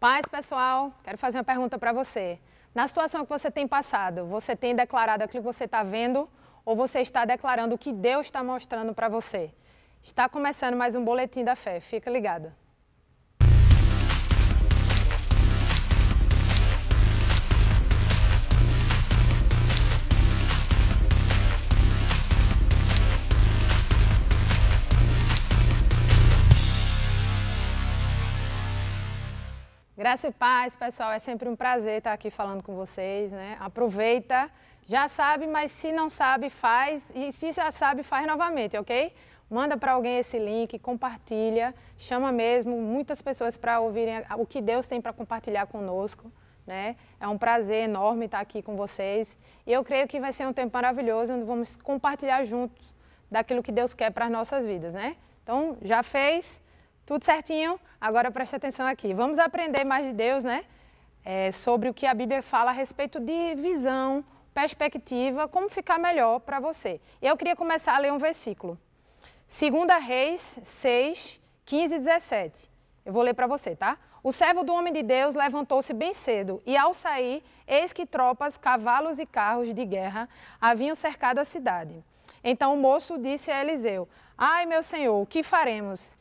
Paz, pessoal, quero fazer uma pergunta para você. Na situação que você tem passado, você tem declarado aquilo que você está vendo ou você está declarando o que Deus está mostrando para você? Está começando mais um Boletim da Fé, fica ligado. Graça e paz, pessoal. É sempre um prazer estar aqui falando com vocês, né? Aproveita, já sabe, mas se não sabe, faz. E se já sabe, faz novamente, ok? Manda para alguém esse link, compartilha, chama mesmo muitas pessoas para ouvirem o que Deus tem para compartilhar conosco. Né? É um prazer enorme estar aqui com vocês. E eu creio que vai ser um tempo maravilhoso onde vamos compartilhar juntos daquilo que Deus quer para as nossas vidas, né? Então, já fez? Tudo certinho? Agora preste atenção aqui. Vamos aprender mais de Deus, né? É, sobre o que a Bíblia fala a respeito de visão, perspectiva, como ficar melhor para você. E eu queria começar a ler um versículo. 2 Reis 6, 15 e 17. Eu vou ler para você, tá? O servo do homem de Deus levantou-se bem cedo e, ao sair, eis que tropas, cavalos e carros de guerra haviam cercado a cidade. Então o moço disse a Eliseu: Ai, meu senhor, o que faremos?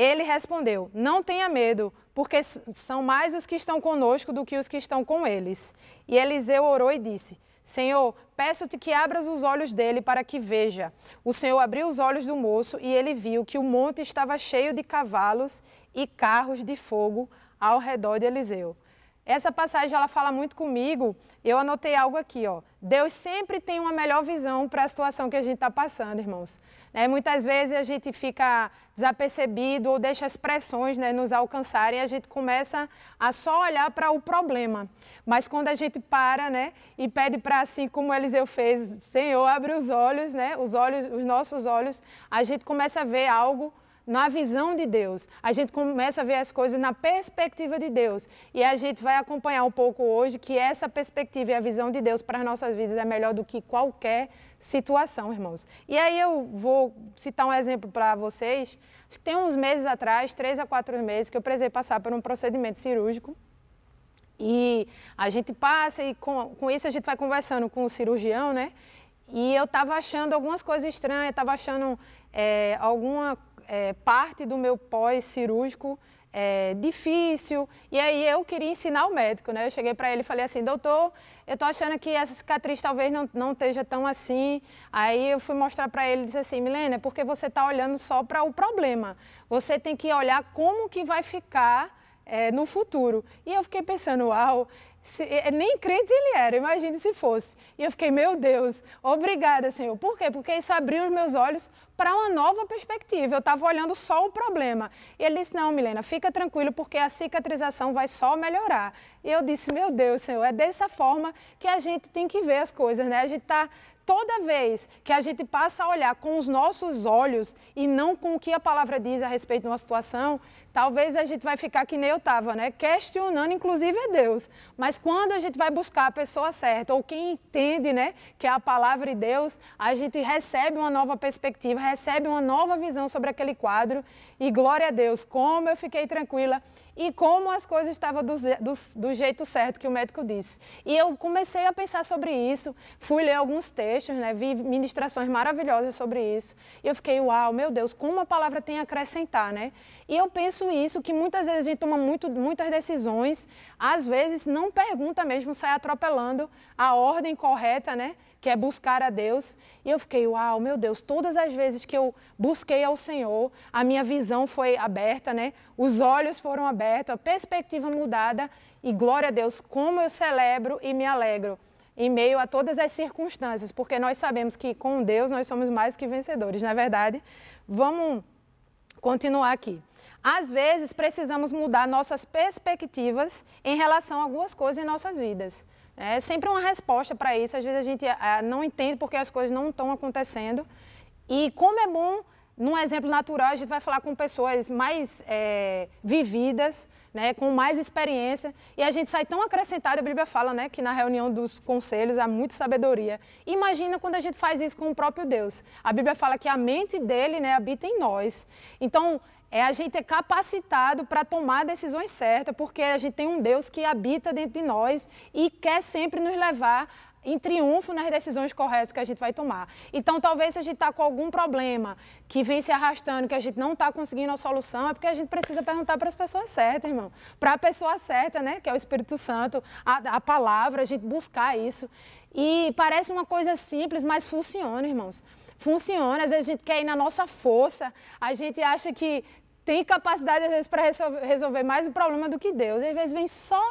Ele respondeu: Não tenha medo, porque são mais os que estão conosco do que os que estão com eles. E Eliseu orou e disse: Senhor, peço-te que abras os olhos dele para que veja. O Senhor abriu os olhos do moço e ele viu que o monte estava cheio de cavalos e carros de fogo ao redor de Eliseu. Essa passagem ela fala muito comigo. Eu anotei algo aqui, ó. Deus sempre tem uma melhor visão para a situação que a gente está passando, irmãos. Né? Muitas vezes a gente fica desapercebido ou deixa as pressões né, nos alcançarem e a gente começa a só olhar para o problema. Mas quando a gente para né, e pede para, assim como Eliseu fez, Senhor, abre os olhos, né, os olhos, os nossos olhos, a gente começa a ver algo na visão de Deus. A gente começa a ver as coisas na perspectiva de Deus. E a gente vai acompanhar um pouco hoje que essa perspectiva e a visão de Deus para as nossas vidas é melhor do que qualquer situação, irmãos. E aí eu vou citar um exemplo para vocês. Acho que tem uns meses atrás, três a quatro meses, que eu precisei passar por um procedimento cirúrgico. E a gente passa e com, com isso a gente vai conversando com o cirurgião, né? E eu estava achando algumas coisas estranhas, estava achando é, alguma é, parte do meu pós-cirúrgico é, difícil. E aí eu queria ensinar o médico, né? Eu cheguei para ele e falei assim, doutor, eu tô achando que essa cicatriz talvez não, não esteja tão assim. Aí eu fui mostrar para ele e disse assim, Milena, é porque você está olhando só para o problema. Você tem que olhar como que vai ficar é, no futuro. E eu fiquei pensando, uau, se, é, é, nem crente ele era, imagine se fosse. E eu fiquei, meu Deus, obrigada, Senhor. Por quê? Porque isso abriu os meus olhos para uma nova perspectiva. Eu estava olhando só o problema. E ele disse: Não, Milena, fica tranquilo, porque a cicatrização vai só melhorar. E eu disse: Meu Deus, Senhor, é dessa forma que a gente tem que ver as coisas, né? A gente está toda vez que a gente passa a olhar com os nossos olhos e não com o que a palavra diz a respeito de uma situação, talvez a gente vai ficar que nem eu estava, né? Questionando, inclusive, a é Deus. Mas quando a gente vai buscar a pessoa certa, ou quem entende, né, que é a palavra de Deus, a gente recebe uma nova perspectiva, recebe uma nova visão sobre aquele quadro. E glória a Deus, como eu fiquei tranquila e como as coisas estavam do, do, do jeito certo que o médico disse. E eu comecei a pensar sobre isso, fui ler alguns textos, né, vi ministrações maravilhosas sobre isso. E eu fiquei, uau, meu Deus, como a palavra tem a acrescentar, né? E eu penso faço isso, que muitas vezes a gente toma muito, muitas decisões, às vezes não pergunta mesmo, sai atropelando a ordem correta, né? que é buscar a Deus. E eu fiquei, uau, meu Deus, todas as vezes que eu busquei ao Senhor, a minha visão foi aberta, né? Os olhos foram abertos, a perspectiva mudada e glória a Deus, como eu celebro e me alegro em meio a todas as circunstâncias, porque nós sabemos que com Deus nós somos mais que vencedores. Na é verdade, vamos continuar aqui. Às vezes, precisamos mudar nossas perspectivas em relação a algumas coisas em nossas vidas. É sempre uma resposta para isso. Às vezes a gente ah, não entende porque as coisas não estão acontecendo. E como é bom num exemplo natural, a gente vai falar com pessoas mais é, vividas, né, com mais experiência, e a gente sai tão acrescentado, a Bíblia fala né, que na reunião dos conselhos há muita sabedoria. Imagina quando a gente faz isso com o próprio Deus. A Bíblia fala que a mente dele né, habita em nós. Então, é a gente é capacitado para tomar decisões certas, porque a gente tem um Deus que habita dentro de nós e quer sempre nos levar em triunfo nas decisões corretas que a gente vai tomar. Então, talvez se a gente está com algum problema que vem se arrastando, que a gente não está conseguindo a solução, é porque a gente precisa perguntar para as pessoas certas, irmão. Para a pessoa certa, né, que é o Espírito Santo, a, a palavra, a gente buscar isso. E parece uma coisa simples, mas funciona, irmãos. Funciona, às vezes a gente quer ir na nossa força, a gente acha que tem capacidade, às vezes, para resolver mais o problema do que Deus. Às vezes vem só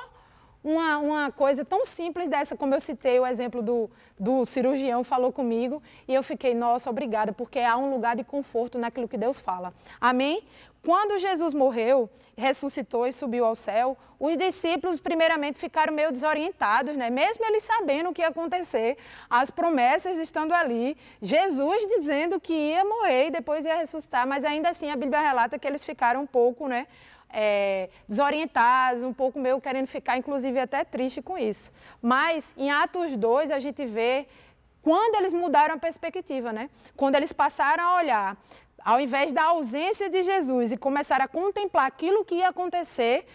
uma, uma coisa tão simples dessa, como eu citei o exemplo do, do cirurgião, falou comigo e eu fiquei, nossa, obrigada, porque há um lugar de conforto naquilo que Deus fala. Amém? Quando Jesus morreu, ressuscitou e subiu ao céu, os discípulos primeiramente ficaram meio desorientados, né? Mesmo eles sabendo o que ia acontecer, as promessas estando ali, Jesus dizendo que ia morrer e depois ia ressuscitar, mas ainda assim a Bíblia relata que eles ficaram um pouco, né? é, desorientados, um pouco meio querendo ficar, inclusive, até triste com isso. Mas em Atos 2 a gente vê quando eles mudaram a perspectiva, né? Quando eles passaram a olhar ao invés da ausência de Jesus e começaram a contemplar aquilo que ia acontecer,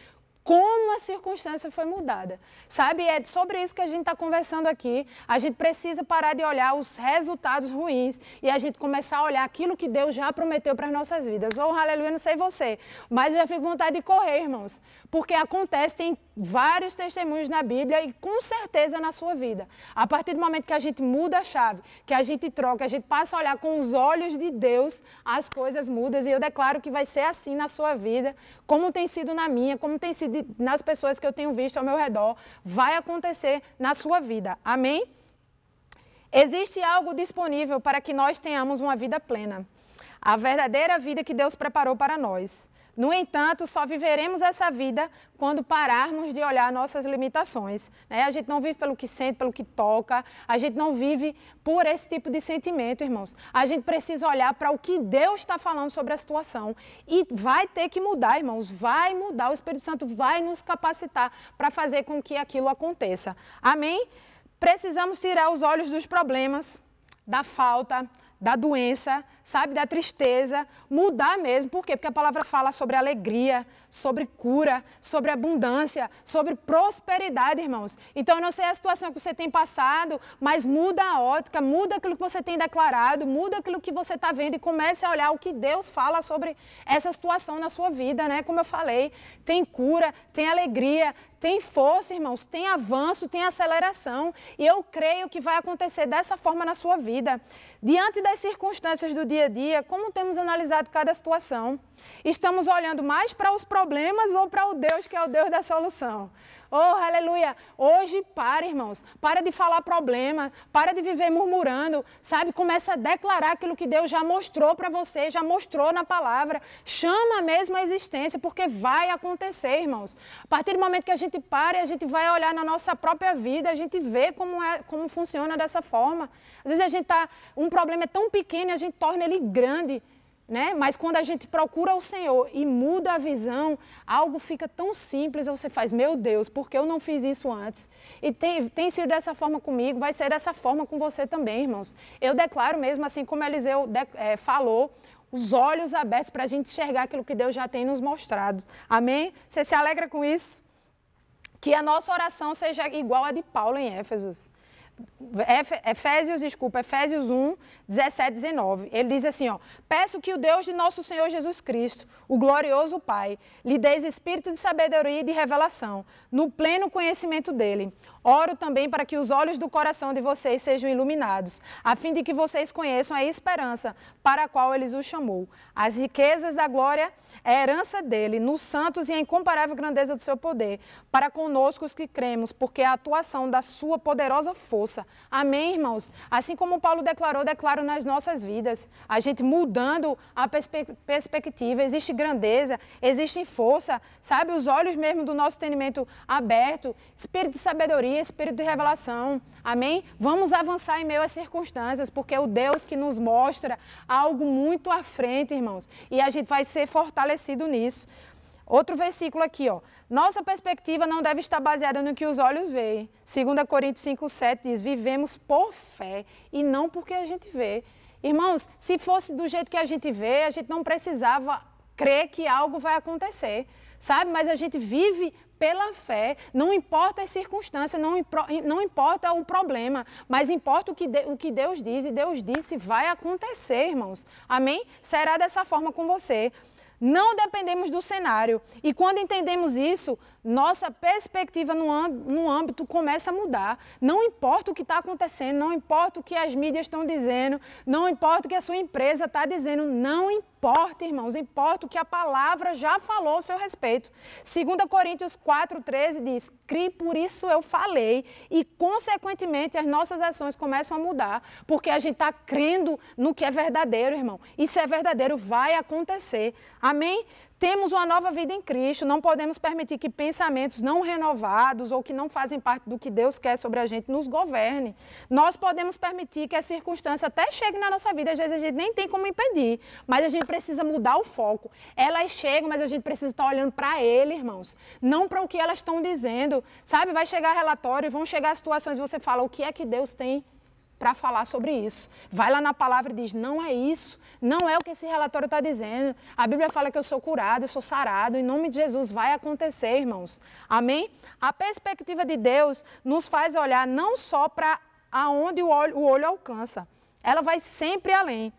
como a circunstância foi mudada. Sabe, é sobre isso que a gente está conversando aqui. A gente precisa parar de olhar os resultados ruins e a gente começar a olhar aquilo que Deus já prometeu para as nossas vidas. Ou oh, aleluia, não sei você, mas eu já fico com vontade de correr, irmãos, porque acontece, tem vários testemunhos na Bíblia e com certeza na sua vida. A partir do momento que a gente muda a chave, que a gente troca, a gente passa a olhar com os olhos de Deus, as coisas mudam e eu declaro que vai ser assim na sua vida, como tem sido na minha, como tem sido nas pessoas que eu tenho visto ao meu redor, vai acontecer na sua vida. Amém? Existe algo disponível para que nós tenhamos uma vida plena. A verdadeira vida que Deus preparou para nós. No entanto, só viveremos essa vida quando pararmos de olhar nossas limitações. Né? A gente não vive pelo que sente, pelo que toca, a gente não vive por esse tipo de sentimento, irmãos. A gente precisa olhar para o que Deus está falando sobre a situação e vai ter que mudar, irmãos, vai mudar. O Espírito Santo vai nos capacitar para fazer com que aquilo aconteça. Amém? Precisamos tirar os olhos dos problemas, da falta, da doença, sabe, da tristeza, mudar mesmo. Por quê? Porque a palavra fala sobre alegria, sobre cura, sobre abundância, sobre prosperidade, irmãos. Então, eu não sei a situação que você tem passado, mas muda a ótica, muda aquilo que você tem declarado, muda aquilo que você está vendo e comece a olhar o que Deus fala sobre essa situação na sua vida, né? Como eu falei, tem cura, tem alegria, tem força, irmãos, tem avanço, tem aceleração. E eu creio que vai acontecer dessa forma na sua vida. Diante das circunstâncias do dia a dia, como temos analisado cada situação, estamos olhando mais para os problemas problemas ou para o Deus que é o Deus da solução. Oh, aleluia! Hoje para, irmãos. Para de falar problema, para de viver murmurando, sabe? Começa a declarar aquilo que Deus já mostrou para você, já mostrou na palavra. Chama mesmo a existência, porque vai acontecer, irmãos. A partir do momento que a gente para, a gente vai olhar na nossa própria vida, a gente vê como, é, como funciona dessa forma. Às vezes a gente tá um problema é tão pequeno, e a gente torna ele grande né? Mas quando a gente procura o Senhor e muda a visão, algo fica tão simples, você faz, meu Deus, por que eu não fiz isso antes? E tem, tem sido dessa forma comigo, vai ser dessa forma com você também, irmãos. Eu declaro mesmo, assim como Eliseu de, é, falou, os olhos abertos para a gente enxergar aquilo que Deus já tem nos mostrado. Amém? Você se alegra com isso? Que a nossa oração seja igual a de Paulo em Éfeso. Efésios, desculpa, Efésios 1, 17, 19. Ele diz assim, ó: "Peço que o Deus de nosso Senhor Jesus Cristo, o glorioso Pai, lhe dê espírito de sabedoria e de revelação, no pleno conhecimento dele, Oro também para que os olhos do coração de vocês sejam iluminados, a fim de que vocês conheçam a esperança para a qual ele os chamou, as riquezas da glória, é herança dele, nos santos e a incomparável grandeza do seu poder, para conosco os que cremos, porque é a atuação da sua poderosa força. Amém, irmãos? Assim como Paulo declarou, declaro nas nossas vidas, a gente mudando a perspe perspectiva, existe grandeza, existe força, sabe? Os olhos mesmo do nosso entendimento aberto, espírito de sabedoria, e espírito de revelação. Amém? Vamos avançar em meio às circunstâncias, porque é o Deus que nos mostra algo muito à frente, irmãos. E a gente vai ser fortalecido nisso. Outro versículo aqui, ó. Nossa perspectiva não deve estar baseada no que os olhos veem. 2 Coríntios 5,7 diz: vivemos por fé e não porque a gente vê. Irmãos, se fosse do jeito que a gente vê, a gente não precisava crer que algo vai acontecer, sabe? Mas a gente vive pela fé, não importa as circunstâncias, não, não importa o problema, mas importa o que, de, o que Deus diz, e Deus disse, vai acontecer, irmãos. Amém? Será dessa forma com você. Não dependemos do cenário. E quando entendemos isso, nossa perspectiva no, âmbito começa a mudar. Não importa o que está acontecendo, não importa o que as mídias estão dizendo, não importa o que a sua empresa está dizendo, não importa, irmãos, importa o que a palavra já falou ao seu respeito. 2 Coríntios 4,13 diz: Crie, por isso eu falei, e consequentemente as nossas ações começam a mudar, porque a gente está crendo no que é verdadeiro, irmão. E se é verdadeiro, vai acontecer. Amém? Temos uma nova vida em Cristo, não podemos permitir que pensamentos não renovados ou que não fazem parte do que Deus quer sobre a gente nos governe. Nós podemos permitir que a circunstância até chegue na nossa vida, às vezes a gente nem tem como impedir, mas a gente precisa mudar o foco. Elas chegam, mas a gente precisa estar olhando para ele, irmãos, não para o que elas estão dizendo. Sabe, vai chegar relatório, vão chegar situações, e você fala o que é que Deus tem para falar sobre isso. Vai lá na palavra e diz: não é isso, não é o que esse relatório está dizendo. A Bíblia fala que eu sou curado, eu sou sarado, em nome de Jesus vai acontecer, irmãos. Amém? A perspectiva de Deus nos faz olhar não só para aonde o olho, o olho alcança, ela vai sempre além.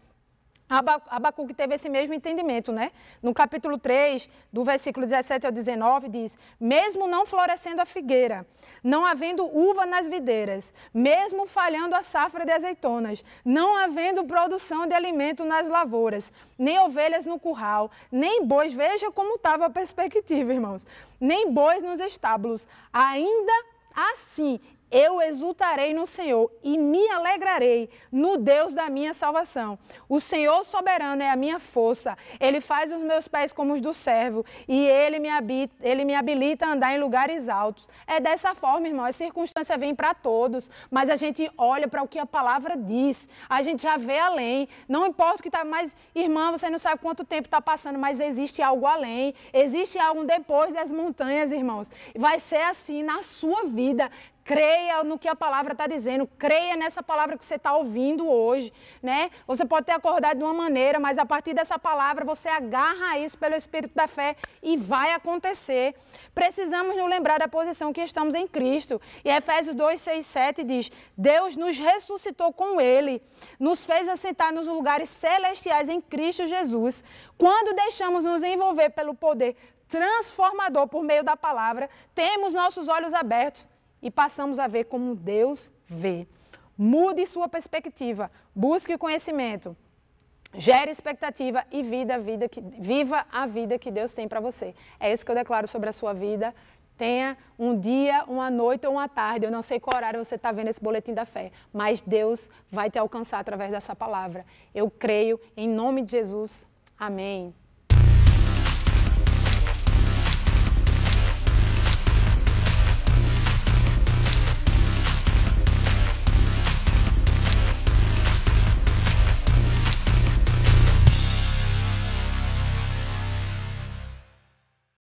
Abacuque teve esse mesmo entendimento, né? No capítulo 3, do versículo 17 ao 19, diz: Mesmo não florescendo a figueira, não havendo uva nas videiras, mesmo falhando a safra de azeitonas, não havendo produção de alimento nas lavouras, nem ovelhas no curral, nem bois, veja como estava a perspectiva, irmãos, nem bois nos estábulos, ainda assim eu exultarei no Senhor e me alegrarei no Deus da minha salvação. O Senhor soberano é a minha força, ele faz os meus pés como os do servo e ele me, habita, ele me habilita a andar em lugares altos. É dessa forma, irmão, a circunstância vem para todos, mas a gente olha para o que a palavra diz, a gente já vê além, não importa o que está, mas irmã, você não sabe quanto tempo está passando, mas existe algo além, existe algo depois das montanhas, irmãos. Vai ser assim na sua vida. Creia no que a palavra está dizendo, creia nessa palavra que você está ouvindo hoje, né? Você pode ter acordado de uma maneira, mas a partir dessa palavra você agarra isso pelo Espírito da fé e vai acontecer. Precisamos nos lembrar da posição que estamos em Cristo. E Efésios 2, 6, 7 diz: Deus nos ressuscitou com Ele, nos fez assentar nos lugares celestiais em Cristo Jesus. Quando deixamos nos envolver pelo poder transformador por meio da palavra, temos nossos olhos abertos e passamos a ver como Deus vê. Mude sua perspectiva, busque o conhecimento, gere expectativa e vida, vida que, viva a vida que Deus tem para você. É isso que eu declaro sobre a sua vida. Tenha um dia, uma noite ou uma tarde, eu não sei qual horário você está vendo esse boletim da fé, mas Deus vai te alcançar através dessa palavra. Eu creio, em nome de Jesus. Amém.